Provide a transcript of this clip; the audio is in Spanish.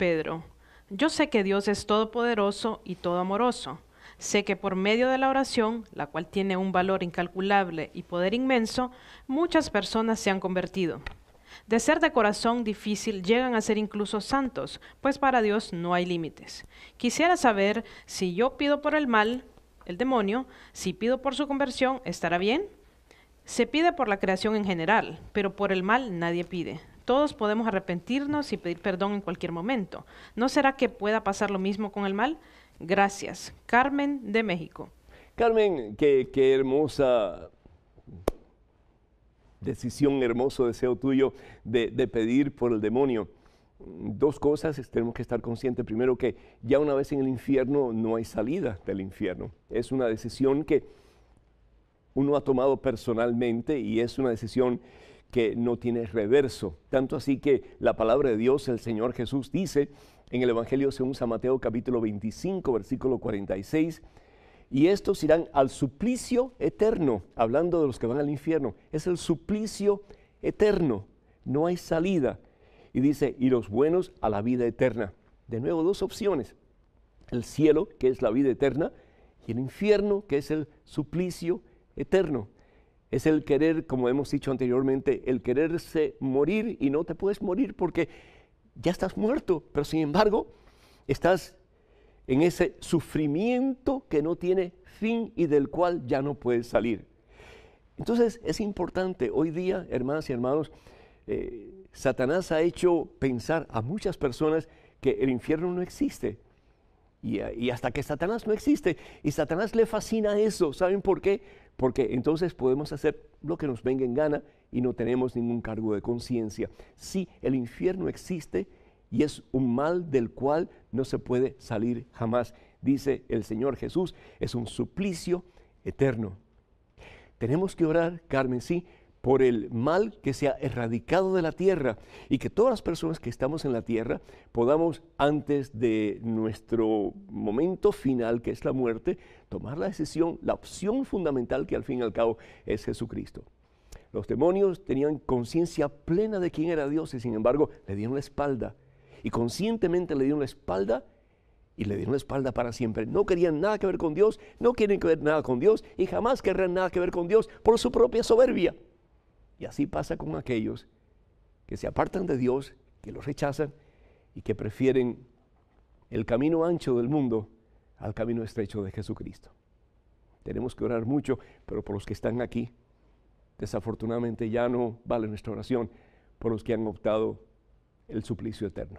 Pedro, yo sé que Dios es todopoderoso y todo amoroso. Sé que por medio de la oración, la cual tiene un valor incalculable y poder inmenso, muchas personas se han convertido. De ser de corazón difícil, llegan a ser incluso santos, pues para Dios no hay límites. Quisiera saber si yo pido por el mal, el demonio, si pido por su conversión, ¿estará bien? Se pide por la creación en general, pero por el mal nadie pide. Todos podemos arrepentirnos y pedir perdón en cualquier momento. ¿No será que pueda pasar lo mismo con el mal? Gracias. Carmen de México. Carmen, qué, hermosa decisión, hermoso deseo tuyo de, de pedir por el demonio dos cosas tenemos que estar conscientes. Primero, que ya una vez en el infierno no hay salida del infierno. Es una decisión que uno ha tomado personalmente y es una decisión que no tiene reverso. Tanto así que la palabra de Dios, el Señor Jesús, dice en el Evangelio según San Mateo capítulo 25, versículo 46, y estos irán al suplicio eterno, hablando de los que van al infierno, es el suplicio eterno, no hay salida. Y dice, y los buenos a la vida eterna. De nuevo, dos opciones, el cielo, que es la vida eterna, y el infierno, que es el suplicio eterno. Es el querer, como hemos dicho anteriormente, el quererse morir y no te puedes morir porque ya estás muerto, pero sin embargo estás en ese sufrimiento que no tiene fin y del cual ya no puedes salir. Entonces es importante, hoy día, hermanas y hermanos, eh, Satanás ha hecho pensar a muchas personas que el infierno no existe, y, hasta que Satanás no existe. Y Satanás le fascina eso. ¿Saben por qué? Porque entonces podemos hacer lo que nos venga en gana y no tenemos ningún cargo de conciencia. Sí, el infierno existe y es un mal del cual no se puede salir jamás. Dice el Señor Jesús, es un suplicio eterno. Tenemos que orar, Carmen, sí, por el mal que se ha erradicado de la tierra y que todas las personas que estamos en la tierra podamos, antes de nuestro momento final, que es la muerte, tomar la decisión, la opción fundamental que al fin y al cabo es Jesucristo. Los demonios tenían conciencia plena de quién era Dios y sin embargo le dieron la espalda. Y conscientemente le dieron la espalda y le dieron la espalda para siempre. No querían nada que ver con Dios, no quieren ver nada con Dios y jamás querrán nada que ver con Dios por su propia soberbia. Y así pasa con aquellos que se apartan de Dios, que los rechazan y que prefieren el camino ancho del mundo al camino estrecho de Jesucristo. Tenemos que orar mucho, pero por los que están aquí, desafortunadamente ya no vale nuestra oración, por los que han optado el suplicio eterno.